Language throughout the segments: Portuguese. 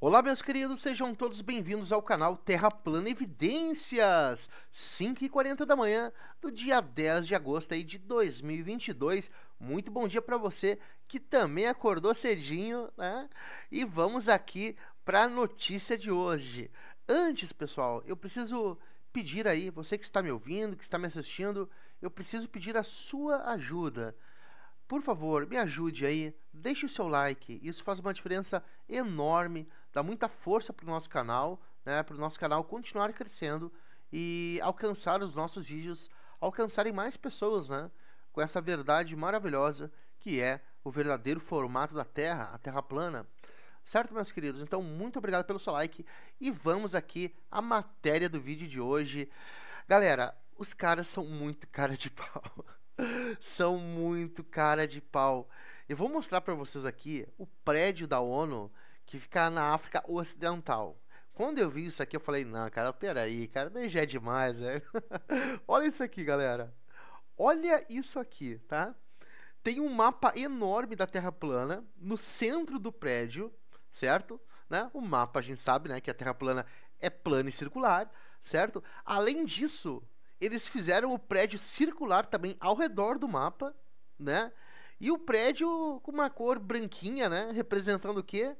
Olá, meus queridos, sejam todos bem-vindos ao canal Terra Plana Evidências, 5h40 da manhã do dia 10 de agosto aí de 2022. Muito bom dia para você que também acordou cedinho, né? E vamos aqui para a notícia de hoje. Antes, pessoal, eu preciso pedir aí, você que está me ouvindo, que está me assistindo, eu preciso pedir a sua ajuda. Por favor, me ajude aí, deixe o seu like, isso faz uma diferença enorme, dá muita força para o nosso canal, né, para o nosso canal continuar crescendo e alcançar os nossos vídeos, alcançarem mais pessoas, né, com essa verdade maravilhosa que é o verdadeiro formato da Terra, a Terra plana. Certo, meus queridos? Então, muito obrigado pelo seu like e vamos aqui à matéria do vídeo de hoje. Galera, os caras são muito cara de pau. são muito cara de pau. Eu vou mostrar para vocês aqui o prédio da ONU que fica na África Ocidental. Quando eu vi isso aqui, eu falei, não, cara, peraí, cara, daí já é demais, velho. Olha isso aqui, galera. Olha isso aqui, tá? Tem um mapa enorme da Terra plana no centro do prédio, certo? Né? O mapa, a gente sabe, né, que a Terra plana é plana e circular, certo? Além disso, eles fizeram o prédio circular também ao redor do mapa, né? E o prédio com uma cor branquinha, né? Representando o quê?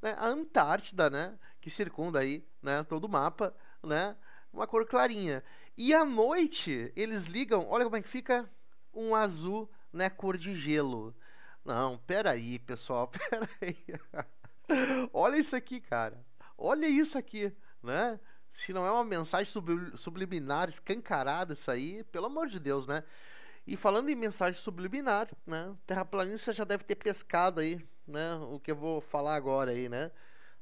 Né? A Antártida, né? Que circunda aí, né? Todo o mapa, né? Uma cor clarinha. E à noite eles ligam, olha como é que fica um azul, né? Cor de gelo. Não, peraí, pessoal, peraí. olha isso aqui, cara. Olha isso aqui, né? se não é uma mensagem subliminar escancarada isso aí, pelo amor de Deus, né? E falando em mensagem subliminar, né? Terraplanista já deve ter pescado aí, né? O que eu vou falar agora aí, né?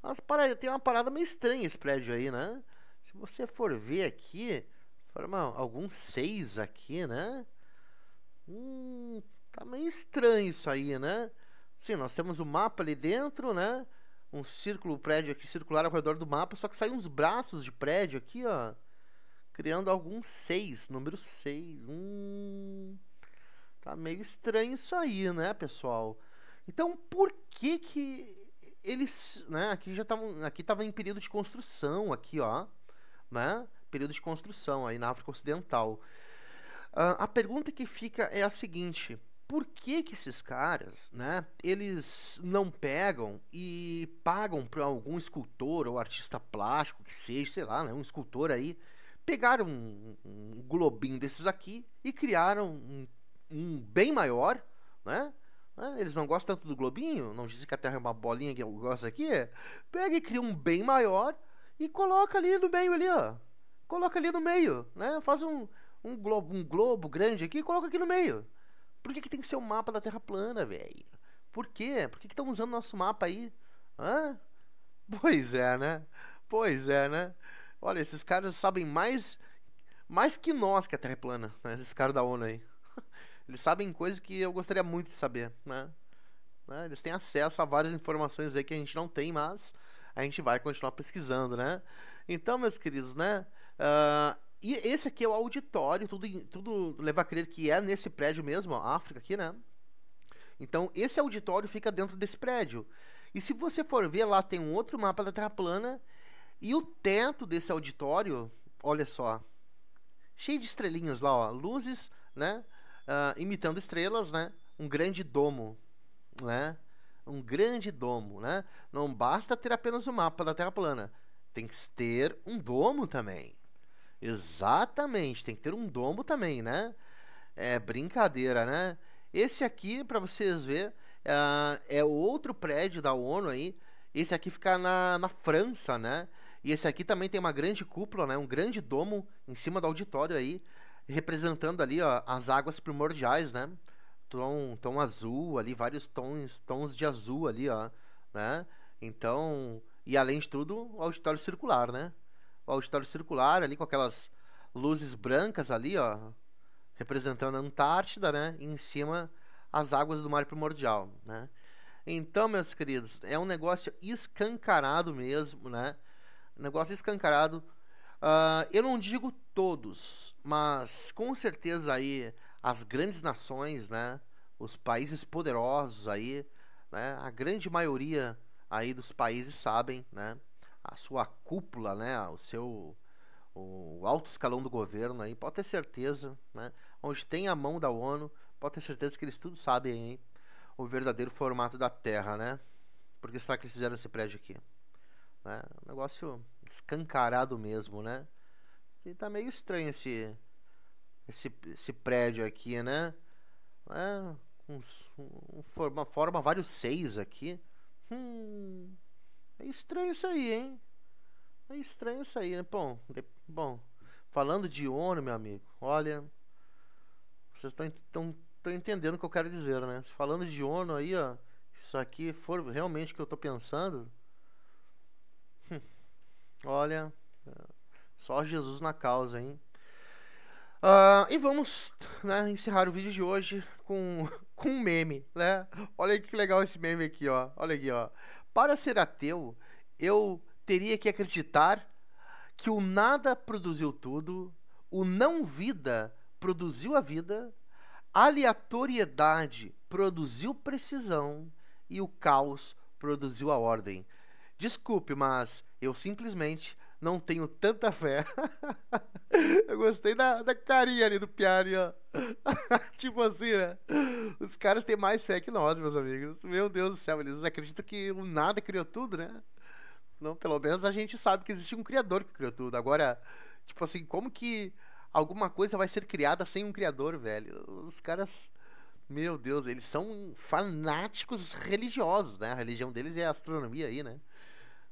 Mas para, tem uma parada meio estranha esse prédio aí, né? Se você for ver aqui, forma alguns seis aqui, né? Hum, tá meio estranho isso aí, né? Sim, nós temos o um mapa ali dentro, né? um círculo prédio aqui circular ao redor do mapa, só que saem uns braços de prédio aqui, ó, criando algum 6, número 6. Hum. Tá meio estranho isso aí, né, pessoal? Então, por que que eles, né, aqui já tava aqui tava em período de construção aqui, ó, né? Período de construção aí na África Ocidental. Uh, a pergunta que fica é a seguinte: por que, que esses caras, né, eles não pegam e pagam para algum escultor ou artista plástico que seja, sei lá, né, um escultor aí, pegaram um, um globinho desses aqui e criaram um, um bem maior, né? É, eles não gostam tanto do globinho, não dizem que a Terra é uma bolinha que eu gosto aqui. Pega e cria um bem maior e coloca ali no meio ali, ó. Coloca ali no meio, né? Faz um, um, globo, um globo grande aqui e coloca aqui no meio. Por que, que tem que ser o um mapa da Terra plana, velho? Por quê? Por que estão usando nosso mapa aí? Hã? Pois é, né? Pois é, né? Olha, esses caras sabem mais mais que nós que a Terra é plana, né? Esses caras da ONU aí. Eles sabem coisas que eu gostaria muito de saber, né? né? Eles têm acesso a várias informações aí que a gente não tem, mas a gente vai continuar pesquisando, né? Então, meus queridos, né? Uh, e esse aqui é o auditório, tudo, tudo leva a crer que é nesse prédio mesmo, ó, África aqui, né? Então, esse auditório fica dentro desse prédio. E se você for ver, lá tem um outro mapa da Terra plana. E o teto desse auditório, olha só, cheio de estrelinhas lá, ó, luzes, né? Uh, imitando estrelas, né? Um grande domo, né? Um grande domo, né? Não basta ter apenas o um mapa da Terra plana, tem que ter um domo também. Exatamente, tem que ter um domo também, né? É brincadeira, né? Esse aqui, para vocês ver, é, é outro prédio da ONU aí. Esse aqui fica na, na França, né? E esse aqui também tem uma grande cúpula, né? Um grande domo em cima do auditório aí, representando ali ó, as águas primordiais, né? Tom, tom azul ali, vários tons, tons de azul ali, ó, né? Então, e além de tudo, o auditório circular, né? o auditório circular ali com aquelas luzes brancas ali, ó, representando a Antártida, né? E em cima as águas do mar primordial, né? Então, meus queridos, é um negócio escancarado mesmo, né? Um negócio escancarado. Uh, eu não digo todos, mas com certeza aí as grandes nações, né? Os países poderosos aí, né? A grande maioria aí dos países sabem, né? a sua cúpula, né, o seu o alto escalão do governo aí, pode ter certeza, né, onde tem a mão da ONU, pode ter certeza que eles tudo sabem hein, o verdadeiro formato da Terra, né? Porque será que eles fizeram esse prédio aqui? Né? Um negócio escancarado mesmo, né? E tá meio estranho esse esse, esse prédio aqui, né? É, né, um, um, forma, forma vários seis aqui. Hum. É estranho isso aí, hein? É estranho isso aí, né? Bom, de... bom falando de ONU, meu amigo, olha. Vocês estão entendendo o que eu quero dizer, né? Falando de ONU aí, ó. Isso aqui for realmente o que eu estou pensando. Hum, olha. É, só Jesus na causa, hein? Uh, e vamos né, encerrar o vídeo de hoje com, com um meme, né? Olha que legal esse meme aqui, ó. Olha aqui, ó. Para ser ateu, eu teria que acreditar que o nada produziu tudo, o não vida produziu a vida, a aleatoriedade produziu precisão e o caos produziu a ordem. Desculpe, mas eu simplesmente não tenho tanta fé. eu gostei da, da carinha ali do Piari, ó. tipo assim, né? Os caras têm mais fé que nós, meus amigos. Meu Deus do céu, eles acreditam que o nada criou tudo, né? Não, pelo menos a gente sabe que existe um criador que criou tudo. Agora, tipo assim, como que alguma coisa vai ser criada sem um criador, velho? Os caras, meu Deus, eles são fanáticos religiosos, né? A religião deles é a astronomia aí, né?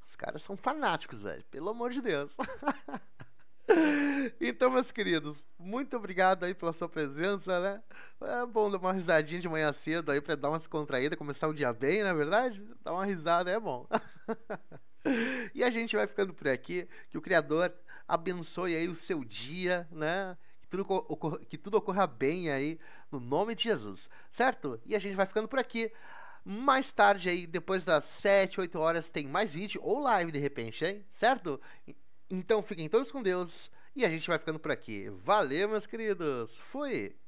Os caras são fanáticos, velho. Pelo amor de Deus. Então, meus queridos, muito obrigado aí pela sua presença, né? É bom dar uma risadinha de manhã cedo aí para dar uma descontraída, começar o dia bem, na é verdade? Dar uma risada é bom. e a gente vai ficando por aqui. Que o Criador abençoe aí o seu dia, né? Que tudo, que tudo ocorra bem aí, no nome de Jesus, certo? E a gente vai ficando por aqui. Mais tarde aí, depois das 7, 8 horas, tem mais vídeo ou live de repente, hein? Certo? Então fiquem todos com Deus e a gente vai ficando por aqui. Valeu, meus queridos. Fui.